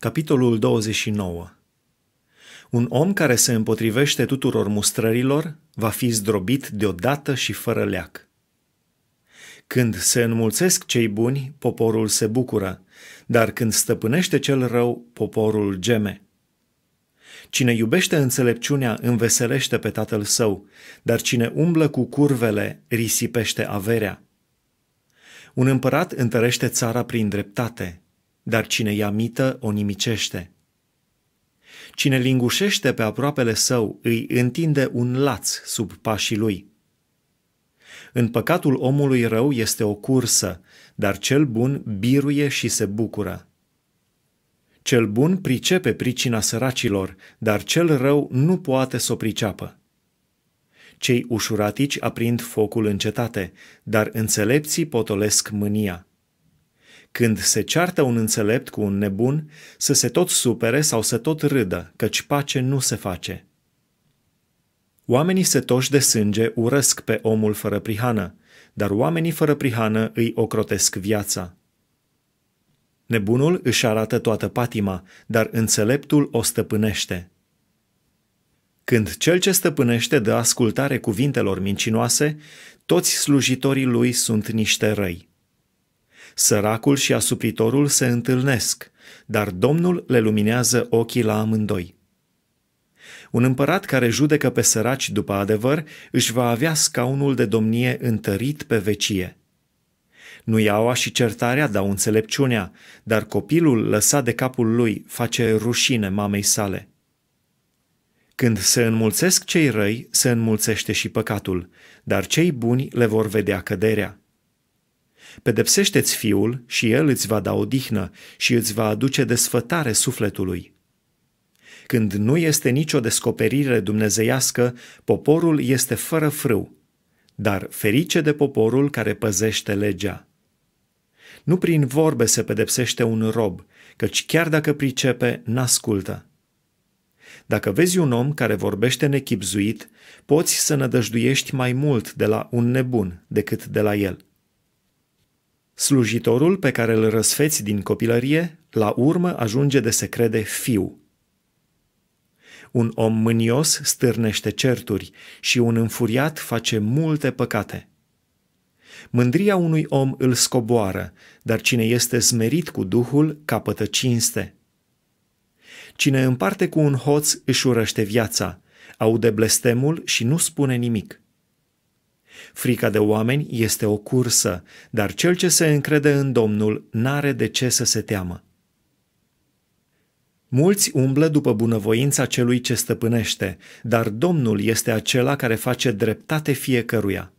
Capitolul 29 Un om care se împotrivește tuturor mustrărilor va fi zdrobit deodată și fără leac. Când se înmulțesc cei buni, poporul se bucură, dar când stăpânește cel rău, poporul geme. Cine iubește înțelepciunea înveselește pe tatăl său, dar cine umblă cu curvele risipește averea. Un împărat întărește țara prin dreptate, dar cine ia mită o nimicește. Cine lingușește pe aproapele său îi întinde un laț sub pașii lui. În păcatul omului rău este o cursă, dar cel bun biruie și se bucură. Cel bun pricepe pricina săracilor, dar cel rău nu poate să o priceapă. Cei ușuratici aprind focul în cetate, dar înțelepții potolesc mânia. Când se ceartă un înțelept cu un nebun, să se tot supere sau să tot râdă, căci pace nu se face. Oamenii setoși de sânge urăsc pe omul fără prihană, dar oamenii fără prihană îi ocrotesc viața. Nebunul își arată toată patima, dar înțeleptul o stăpânește. Când cel ce stăpânește dă ascultare cuvintelor mincinoase, toți slujitorii lui sunt niște răi. Săracul și asupritorul se întâlnesc, dar Domnul le luminează ochii la amândoi. Un împărat care judecă pe săraci după adevăr își va avea scaunul de domnie întărit pe vecie. Nu iaua și certarea dau înțelepciunea, dar copilul lăsat de capul lui face rușine mamei sale. Când se înmulțesc cei răi, se înmulțește și păcatul, dar cei buni le vor vedea căderea. Pedepsește-ți fiul și el îți va da odihnă și îți va aduce desfătare sufletului. Când nu este nicio descoperire dumnezeiască, poporul este fără frâu, dar ferice de poporul care păzește legea. Nu prin vorbe se pedepsește un rob, căci chiar dacă pricepe, n-ascultă. Dacă vezi un om care vorbește nechipzuit, poți să nădăjduiești mai mult de la un nebun decât de la el – Slujitorul pe care îl răsfeți din copilărie, la urmă ajunge de se crede fiu. Un om mânios stârnește certuri și un înfuriat face multe păcate. Mândria unui om îl scoboară, dar cine este smerit cu Duhul capătă cinste. Cine împarte cu un hoț își urăște viața, aude blestemul și nu spune nimic. Frica de oameni este o cursă, dar cel ce se încrede în Domnul n-are de ce să se teamă. Mulți umblă după bunăvoința celui ce stăpânește, dar Domnul este acela care face dreptate fiecăruia.